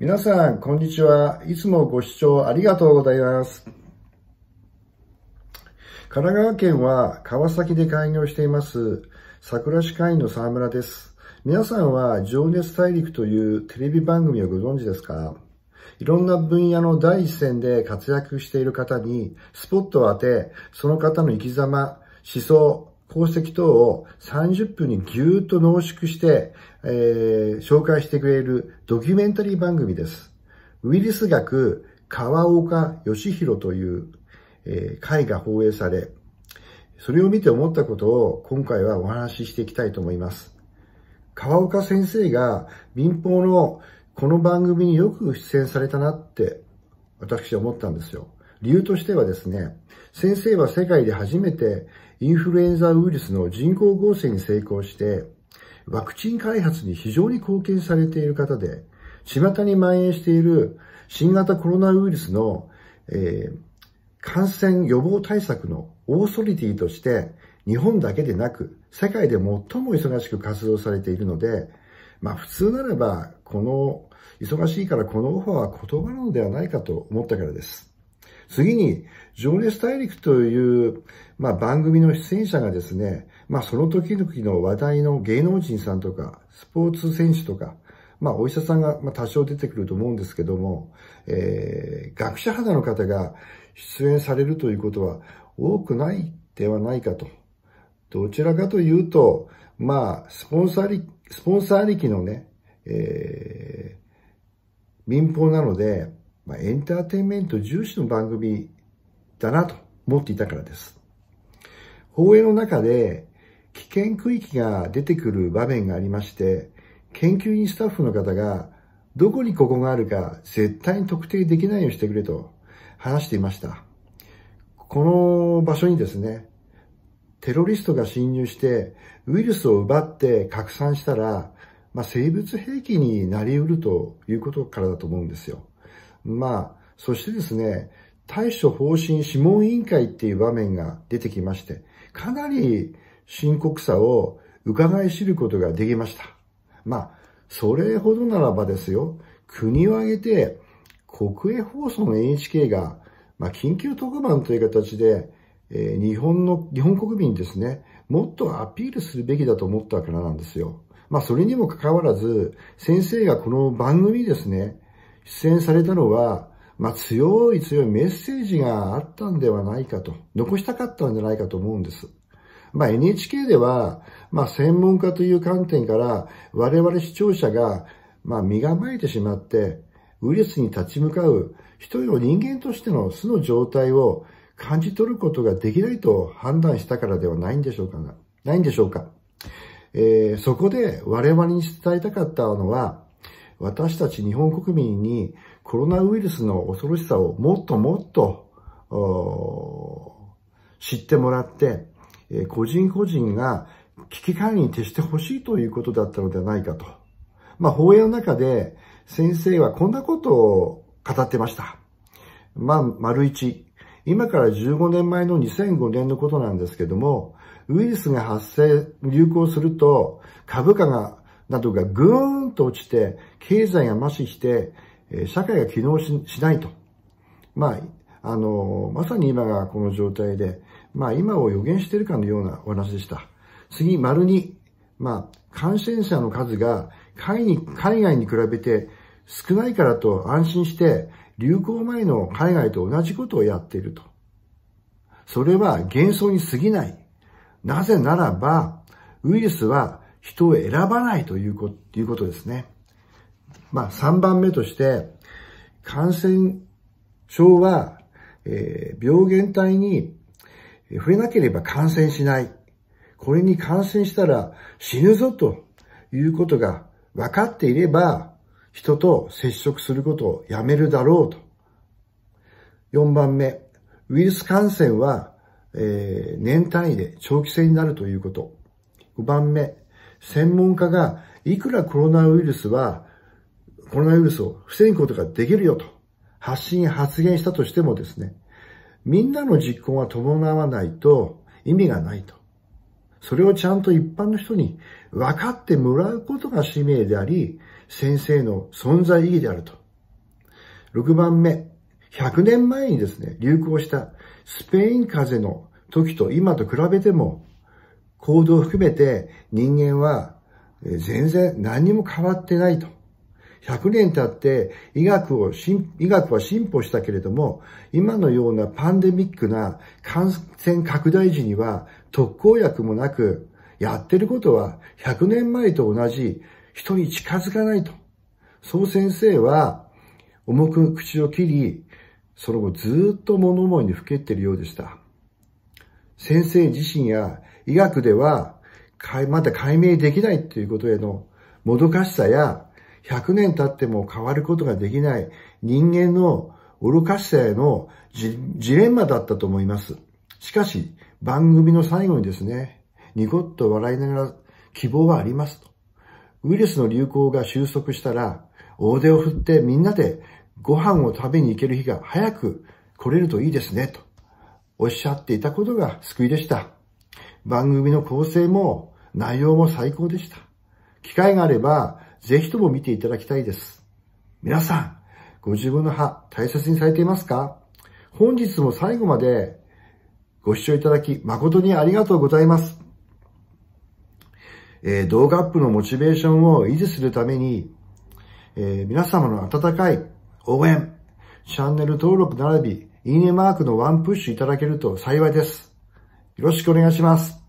皆さん、こんにちは。いつもご視聴ありがとうございます。神奈川県は川崎で開業しています、桜市会員の沢村です。皆さんは、情熱大陸というテレビ番組をご存知ですかいろんな分野の第一線で活躍している方にスポットを当て、その方の生き様、思想、鉱石等を30分にぎゅーっと濃縮して、えー、紹介してくれるドキュメンタリー番組です。ウイルス学川岡義弘という、えー、会が放映され、それを見て思ったことを今回はお話ししていきたいと思います。川岡先生が民放のこの番組によく出演されたなって私は思ったんですよ。理由としてはですね、先生は世界で初めてインフルエンザウイルスの人工合成に成功して、ワクチン開発に非常に貢献されている方で、巷に蔓延している新型コロナウイルスの、えー、感染予防対策のオーソリティとして、日本だけでなく、世界で最も忙しく活動されているので、まあ普通ならば、この、忙しいからこのオファーは断るのではないかと思ったからです。次に、情熱大陸という、まあ、番組の出演者がですね、まあ、その時々の話題の芸能人さんとか、スポーツ選手とか、まあ、お医者さんが、多少出てくると思うんですけども、えー、学者肌の方が出演されるということは多くないではないかと。どちらかというと、まあ、スポンサー力、スポンサー力のね、えー、民放なので、まあ、エンターテインメント重視の番組だなと思っていたからです。放映の中で危険区域が出てくる場面がありまして、研究員スタッフの方がどこにここがあるか絶対に特定できないようにしてくれと話していました。この場所にですね、テロリストが侵入してウイルスを奪って拡散したら、まあ、生物兵器になり得るということからだと思うんですよ。まあ、そしてですね、対処方針諮問委員会っていう場面が出てきまして、かなり深刻さを伺い知ることができました。まあ、それほどならばですよ、国を挙げて国営放送の NHK が、まあ、緊急特番という形で、えー、日本の、日本国民ですね、もっとアピールするべきだと思ったからなんですよ。まあ、それにもかかわらず、先生がこの番組ですね、出演されたのは、まあ、強い強いメッセージがあったんではないかと、残したかったんじゃないかと思うんです。まあ、NHK では、まあ、専門家という観点から、我々視聴者が、まあ、身構えてしまって、ウイルスに立ち向かう、一人の人間としての素の状態を感じ取ることができないと判断したからではないんでしょうかな。ないんでしょうか。えー、そこで我々に伝えたかったのは、私たち日本国民にコロナウイルスの恐ろしさをもっともっと知ってもらって、え個人個人が危機管理に徹してほしいということだったのではないかと。まあ、法営の中で先生はこんなことを語ってました。まあ、丸一。今から15年前の2005年のことなんですけども、ウイルスが発生、流行すると株価がなどがぐーんと落ちて、経済が麻痺して、社会が機能しないと。まあ、あの、まさに今がこの状態で、まあ今を予言しているかのようなお話でした。次、丸に、まあ、感染者の数が海に海外に比べて少ないからと安心して、流行前の海外と同じことをやっていると。それは幻想に過ぎない。なぜならば、ウイルスは人を選ばないということですね。まあ、3番目として、感染症は、えー、病原体に増えなければ感染しない。これに感染したら死ぬぞということが分かっていれば、人と接触することをやめるだろうと。4番目、ウイルス感染は、えー、年単位で長期戦になるということ。5番目、専門家が、いくらコロナウイルスは、コロナウイルスを防ぐことができるよと、発信、発言したとしてもですね、みんなの実行は伴わないと意味がないと。それをちゃんと一般の人に分かってもらうことが使命であり、先生の存在意義であると。6番目、100年前にですね、流行したスペイン風邪の時と今と比べても、行動を含めて人間は全然何にも変わってないと。100年経って医学を医学は進歩したけれども、今のようなパンデミックな感染拡大時には特効薬もなく、やってることは100年前と同じ人に近づかないと。そう先生は重く口を切り、その後ずっと物思いにふけっているようでした。先生自身や医学では、まだ解明できないということへのもどかしさや、100年経っても変わることができない人間の愚かしさへのジレンマだったと思います。しかし、番組の最後にですね、ニコッと笑いながら希望はありますと。ウイルスの流行が収束したら、大手を振ってみんなでご飯を食べに行ける日が早く来れるといいですね、と。おっしゃっていたことが救いでした。番組の構成も内容も最高でした。機会があれば、ぜひとも見ていただきたいです。皆さん、ご自分の歯大切にされていますか本日も最後までご視聴いただき誠にありがとうございます。えー、動画アップのモチベーションを維持するために、えー、皆様の温かい応援、チャンネル登録並び、いいねマークのワンプッシュいただけると幸いです。よろしくお願いします。